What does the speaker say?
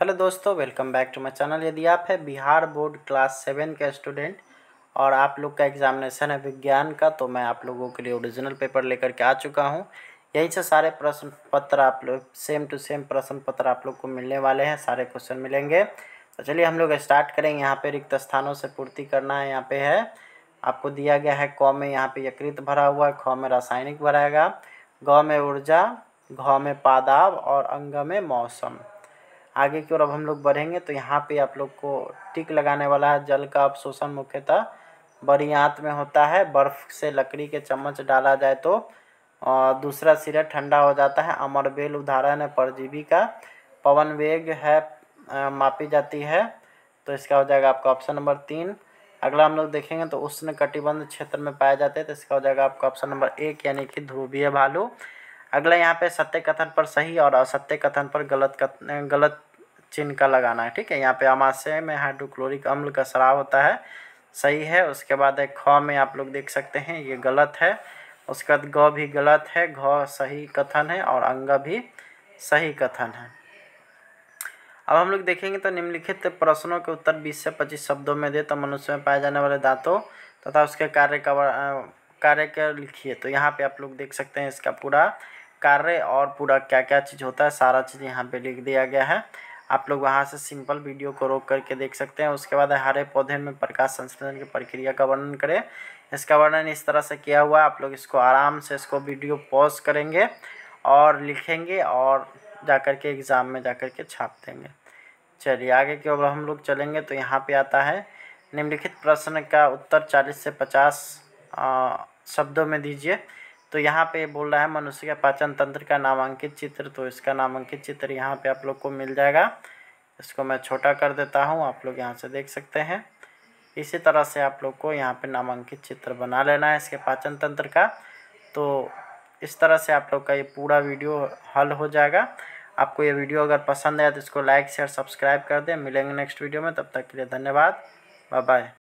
hello दोस्तों welcome back to my channel यदि आप है बिहार बोर्ड क्लास सेवन के स्टूडेंट और आप लोग का एग्जामिनेशन है विज्ञान का तो मैं आप लोगों के लिए ओरिजिनल पेपर लेकर के आ चुका हूं यहीं से सारे प्रश्न पत्र आप लोग सेम टू सेम प्रश्न पत्र आप लोग को मिलने वाले हैं सारे क्वेश्चन मिलेंगे तो चलिए हम लोग स्टार्ट करेंगे यहाँ पर रिक्त स्थानों से पूर्ति करना है यहाँ पर है आपको दिया गया है क में यहाँ पर यकृत भरा हुआ है ख में रासायनिक भराएगा ग में ऊर्जा घ में पादाब और अंग में मौसम आगे की ओर अब हम लोग बढ़ेंगे तो यहाँ पे आप लोग को टिक लगाने वाला है जल का अवशोषण मुख्यतः बड़ी आँत में होता है बर्फ़ से लकड़ी के चम्मच डाला जाए तो दूसरा सिरा ठंडा हो जाता है अमरबेल उदाहरण है परजीवी का पवन वेग है मापी जाती है तो इसका हो जाएगा आपका ऑप्शन नंबर तीन अगला हम लोग देखेंगे तो उष्ण कटिबंध क्षेत्र में पाए जाते हैं तो इसका हो जाएगा आपका ऑप्शन नंबर एक यानी कि ध्रुवीय भालू अगला यहाँ पे सत्य कथन पर सही और असत्य कथन पर गलत कथन गलत चिन्ह का लगाना है ठीक है यहाँ पे अमाशय में हाइड्रोक्लोरिक अम्ल का शराब होता है सही है उसके बाद एक ख में आप लोग देख सकते हैं ये गलत है उसके बाद ग भी गलत है घ सही कथन है और अंग भी सही कथन है अब हम लोग देखेंगे तो निम्नलिखित प्रश्नों के उत्तर 20 से 25 शब्दों में दे तो मनुष्य में पाए जाने वाले दांतों तथा उसके कार्य का कार्य क्या लिखिए तो यहाँ पे आप लोग देख सकते हैं इसका पूरा कार्य और पूरा क्या क्या चीज़ होता है सारा चीज़ यहाँ पे लिख दिया गया है आप लोग वहाँ से सिंपल वीडियो को रोक करके देख सकते हैं उसके बाद हरे पौधे में प्रकाश संश्लेषण की प्रक्रिया का वर्णन करें इसका वर्णन इस तरह से किया हुआ आप लोग इसको आराम से इसको वीडियो पॉज करेंगे और लिखेंगे और जा कर के एग्ज़ाम में जा कर के छाप देंगे चलिए आगे की ओर हम लोग चलेंगे तो यहाँ पे आता है निम्नलिखित प्रश्न का उत्तर चालीस से पचास शब्दों में दीजिए तो यहाँ पे बोल रहा है मनुष्य के पाचन तंत्र का नामांकित चित्र तो इसका नामांकित चित्र यहाँ पे आप लोग को मिल जाएगा इसको मैं छोटा कर देता हूँ आप लोग यहाँ से देख सकते हैं इसी तरह से आप लोग को यहाँ पे नामांकित चित्र बना लेना है इसके पाचन तंत्र का तो इस तरह से आप लोग का ये पूरा वीडियो हल हो जाएगा आपको ये वीडियो अगर पसंद आया तो इसको लाइक शेयर सब्सक्राइब कर दें मिलेंगे नेक्स्ट वीडियो में तब तक के लिए धन्यवाद बाय बाय